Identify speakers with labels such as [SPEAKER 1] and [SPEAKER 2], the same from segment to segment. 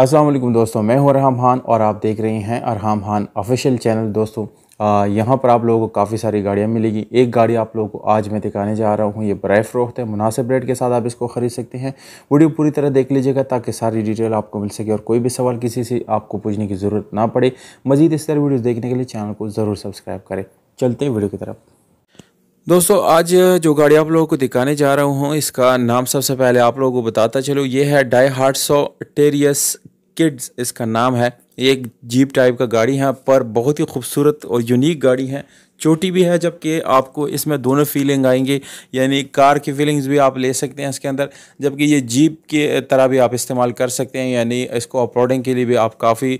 [SPEAKER 1] असलम दोस्तों मैं हूँ अरहम खान और आप देख रहे हैं अरहम खान ऑफिशियल चैनल दोस्तों यहाँ पर आप लोगों को काफ़ी सारी गाड़ियाँ मिलेगी एक गाड़ी आप लोगों को आज मैं दिखाने जा रहा हूँ ये बर फ़रोख्त है मुनासिब रेट के साथ आप इसको ख़रीद सकते हैं वीडियो पूरी तरह देख लीजिएगा ताकि सारी डिटेल आपको मिल सके और कोई भी सवाल किसी से आपको पूछने की ज़रूरत ना पड़े मज़ीद इस तरह वीडियो देखने के लिए चैनल को ज़रूर सब्सक्राइब करें चलते हैं वीडियो की तरफ दोस्तों आज जो गाड़ी आप लोगों को दिखाने जा रहा हूँ इसका नाम सबसे पहले आप लोगों को बताता चलो ये है डाई हार्ट सो टेरियस किड्स इसका नाम है ये एक जीप टाइप का गाड़ी है पर बहुत ही खूबसूरत और यूनिक गाड़ी है छोटी भी है जबकि आपको इसमें दोनों फीलिंग आएंगी यानी कार की फीलिंग्स भी आप ले सकते हैं इसके अंदर जबकि ये जीप के तरह भी आप इस्तेमाल कर सकते हैं यानी इसको अपलोडिंग के लिए भी आप काफ़ी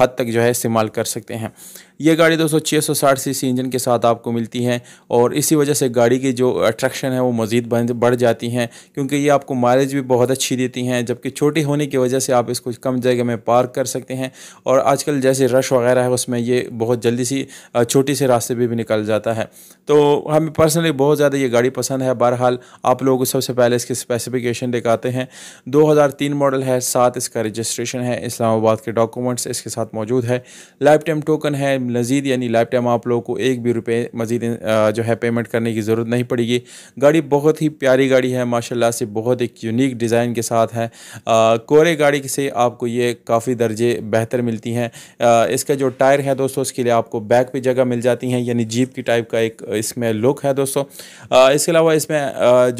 [SPEAKER 1] हद तक जो है इस्तेमाल कर सकते हैं ये गाड़ी दोस्तों छः सौ साठ सी सी इंजन के साथ आपको मिलती हैं और इसी वजह से गाड़ी की जो अट्रैक्शन है वो मज़ीद बढ़ जाती हैं क्योंकि ये आपको माइलेज भी बहुत अच्छी देती हैं जबकि छोटी होने की वजह से आप इसको कम जगह में पार्क कर सकते हैं और आजकल जैसे रश वगैरह है उसमें ये बहुत जल्दी सी छोटी से रास्ते पर भी निकल जाता है तो हमें पर्सनली बहुत ज़्यादा ये गाड़ी पसंद है बहरहाल आप लोगों को सबसे पहले इसके स्पेसिफिकेशन दिखाते हैं 2003 मॉडल है साथ इसका रजिस्ट्रेशन है इस्लामाबाद के डॉक्यूमेंट्स इसके साथ मौजूद है लाइफ टाइम टोकन है मजीद यानी लाइफ टाइम आप लोगों को एक भी रुपये मज़ीद जो है पेमेंट करने की ज़रूरत नहीं पड़ेगी गाड़ी बहुत ही प्यारी गाड़ी है माशाल्लाह से बहुत एक यूनिक डिज़ाइन के साथ है कोरे गाड़ी से आपको ये काफ़ी दर्जे बेहतर मिलती हैं इसका जो टायर है दोस्तों उसके लिए आपको बैक पर जगह मिल जाती हैं यानी जीप की टाइप का एक इसमें लुक है दोस्तों इसके अलावा इसमें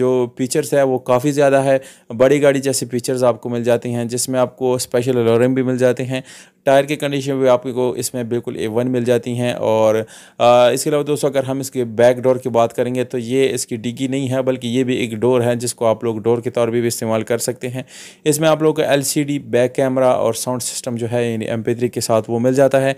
[SPEAKER 1] जो फीचर्स है वो काफ़ी ज़्यादा है बड़ी गाड़ी जैसे फीचर्स आपको मिल जाती हैं जिसमें आपको स्पेशल अलोरम भी मिल जाते हैं टायर की कंडीशन भी आपको इसमें बिल्कुल ए वन मिल जाती हैं और इसके अलावा दोस्तों अगर हम इसके बैक डोर की बात करेंगे तो ये इसकी डिग्गी नहीं है बल्कि ये भी एक डोर है जिसको आप लोग डोर के तौर पर भी, इस्तेमाल कर सकते हैं इसमें आप लोग को एल बैक कैमरा और साउंड सिस्टम जो है यानी एम के साथ वो मिल जाता है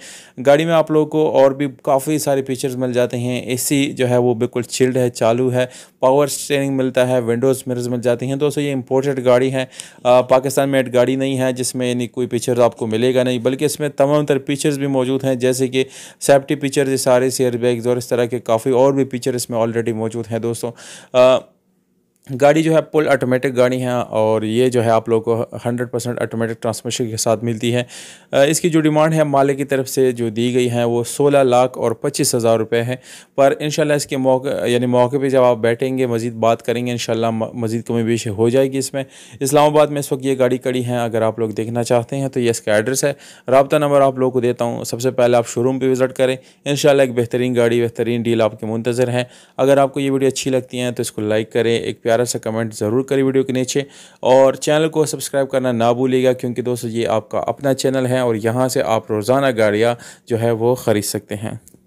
[SPEAKER 1] गाड़ी में आप लोगों को और भी काफ़ी सारे फीचर्स मिल जाते हैं ए जो है वो बिल्कुल चिल्ड है चालू है पावर स्टेयरिंग मिलता है विंडोज़ मिरर्स मिल जाती हैं दोस्तों ये इंपोर्टेड गाड़ी है आ, पाकिस्तान में एड गाड़ी नहीं है जिसमें यानी कोई पिक्चर तो आपको मिलेगा नहीं बल्कि इसमें तमाम तर पिक्चर्स भी मौजूद हैं जैसे कि सेफ्टी पिक्चर्स सारे सेयर बैग और इस तरह के काफ़ी और भी पिक्चर इसमें ऑलरेडी मौजूद हैं दोस्तों गाड़ी जो है पुल ऑटोमेटिक गाड़ी है और ये जो है आप लोगों को 100 परसेंट ऑटोमेटिक ट्रांसमिशन के साथ मिलती है इसकी जो डिमांड है मालिक की तरफ से जो दी गई है वो 16 लाख और पच्चीस हज़ार रुपये है पर इन इसके मौके यानी मौके पे जब आप बैठेंगे मज़ीद बात करेंगे इन मज़ीद कमी बेश हो जाएगी इसमें इस्लामाबाद में इस वक्त ये गाड़ी कड़ी है अगर आप लोग देखना चाहते हैं तो ये इसका एड्रेस है रबता नंबर आप लोग को देता हूँ सबसे पहले आप शोरूम पर विज़िट करें इन एक बेहतरीन गाड़ी बेहतरीन डील आपके मुंतज़र है अगर आपको ये वीडियो अच्छी लगती है तो इसको लाइक करें एक प्यार प्यारा सा कमेंट ज़रूर करें वीडियो के नीचे और चैनल को सब्सक्राइब करना ना भूलिएगा क्योंकि दोस्तों ये आपका अपना चैनल है और यहाँ से आप रोज़ाना गाड़ियाँ जो है वो ख़रीद सकते हैं